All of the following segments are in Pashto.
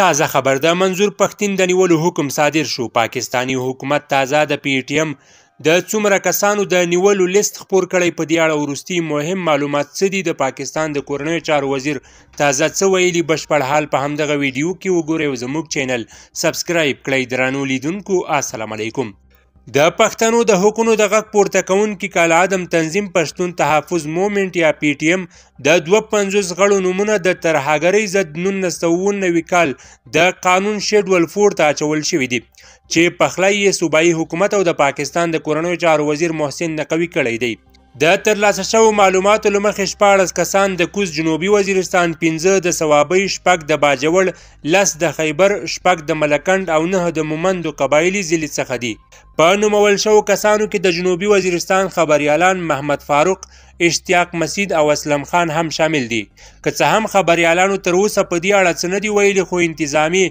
تازه خبر د منظور پښتین د نیولو حکم صادر شو پاکستانی حکومت تازه د پی ټی ایم د څومره کسانو د نیولو لیست خپور کړی په دې اړه وروستي مهم معلومات څه دي د پاکستان د کورنیو چارو وزیر تازه څه ویلي بشپړ حال په همدغه ویډیو کې وګورئ زموږ چینل سبسکرایب کړئ درانو لیدونکو السلام علیکم د پښتنو د حقوقو د غږ پورته کونکي کال عدم تنظیم پښتون تحفظ مومنت یا پی ټی ایم د 250 غړو نمونه د ترهاګری ضد 1990 کال د قانون شیډول 4 ته اچول شوې دي چې پخلی یې صوبایي حکومت او د پاکستان د کورنیو چارو وزیر محسن نقوي کړی دی د ترلاسه شوو معلوماتو له مخې شپاړس کسان د کوز جنوبي وزیرستان پنځه د سوابۍ شپږ د باجوړ لس د خیبر شپږ د ملکند او نه د مومندو قبایلي ضلع څخه دي په نومول شوو کسانو کې د جنوبي وزیرستان خبریالان محمد فاروق اشتیاق مسید او اسلم خان هم شامل دي که څه هم خبریالانو تر اوسه په دې اړه څه نه دي ویلي خو انتظامی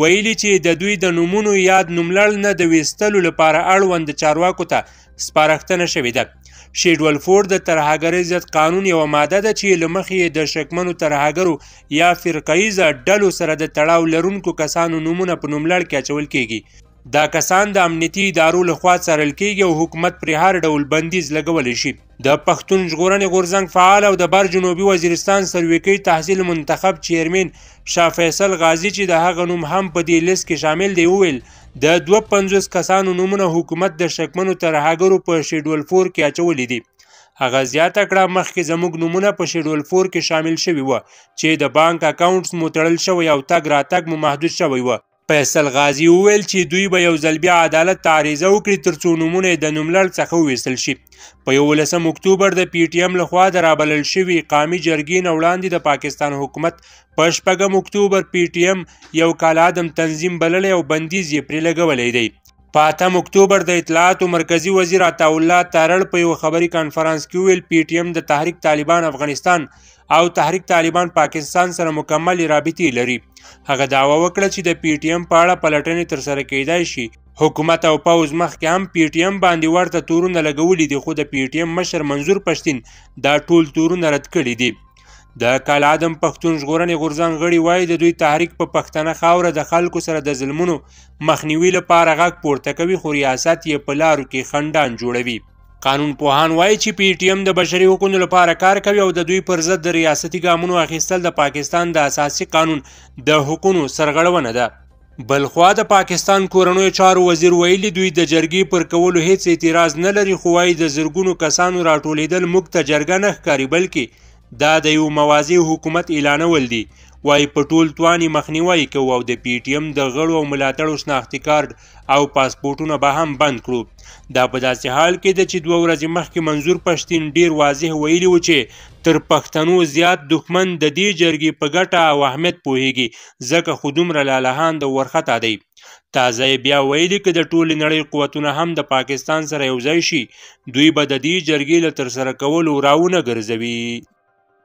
ویلي چې د دوی د نومونو یاد نوملړ نه د ویستلو لپاره اړوند چارواکو ته سپارښتنه شوې ده شیډول فور د ترهګر ضد قانون یو ماده ده چې لمخې د شکمنو ترهګرو یا فرقایز ډلو سره د تړاو لرونکو کسانو نومونه په نوملړ کې اچول کیږي دا کسان د امنیتي ادارو لخوا څارل کیږي او حکومت پر هر ډول بندیز لګولی شي د پښتون ژغورنې غورځنګ فعال او د بر جنوبي وزیرستان سرویکي تحصیل منتخب چیرمین شاه فیصل غازی چې د هغه نوم هم په دې لیست کې شامل دی وویل د 250 کسانو نومونه حکومت د شکمنو ترهاګرو په شیډول 4 کې اچولي دي هغه زیاته کړه مخکې زموږ نومونه په شیډول 4 کې شامل شوي وو چې د بانک اکاونټس مو تړل شوی او تګ راتګ مو محدود شوی وو فیصل غازی وویل چې دوی به یو ځل بیا عدالت ته عریضه وکړي ترڅو نومونه د نوملړ څخه وویستل شي په یولسم اکتوبر د پی ټی ایم لخوا د رابلل شوي قامي جرګې نه وړاندې د پاکستان حکومت په شپږم اکتوبر پی ټی ایم یو کال عدم تنظیم بللی او بندیز یې پرې لګولی دی پاتم اکتوبر د اطلاعاتو مرکزی وزیر عطا الله تارړ په یو خبري کانفرنس کې ویل پی ټی ایم د تحریک طالبان افغانستان او تحریک طالبان پاکستان سره مکمل رابطې لري هغه دعوه وکړه چې د پی ټی ایم په اړه پلټنې ترسره کیدای شي حکومت او پوز مخکې هم پی ټی ایم باندې ورته تورونه لګولي دي خو د پی ټی ایم مشر منظور پښتین دا ټول تورونه رد کړي دي د کالادم پښتون ژغورنې غورځنګ غړي وایي د دوی تحریک په پښتنه خاوره د خلکو سره د ظلمونو مخنیوي لپاره غږ پورته کوي خو ریاست یې په لارو کې خندان جوړوي قانون پوهان وایي چې پی ټی ایم د بشري حقوقو لپاره کار کوي او د دوی پر ضد د ریاستي ګامونو اخیستل د پاکستان د اساسي قانون د حقوقو سرغړونه ده بلخوا د پاکستان کورنوي چارو وزیر ویلي دوی د جرګې پر کولو هیڅ اعتراض نه لري خو وايي د زرګونو کسانو راټولېدل موږ ته جرګه نه ښکاري بلکې دا د یو موازی حکومت اعلانول دي وای په ټول توانې مخنیوي کوو او د پی ټی ایم د غړو او ملاتړو شناختي کارت او پاسپورټونه به هم بند کړو دا په داسې حال کې ده چې دوه ورځې مخکې منظور پښتین ډیر واضح ویلي و چې تر پښتنو زیات دښمن د دې جرګې په ګټه او اهمیت پوهیږي ځکه خو دومره لالهان د ورخطا دی تازه بیا ویلي که د ټولې نړۍ قوتونه هم د پاکستان سره یوځای شي دوی به د دې جرګې له ترسره کولو راونه ګرځوي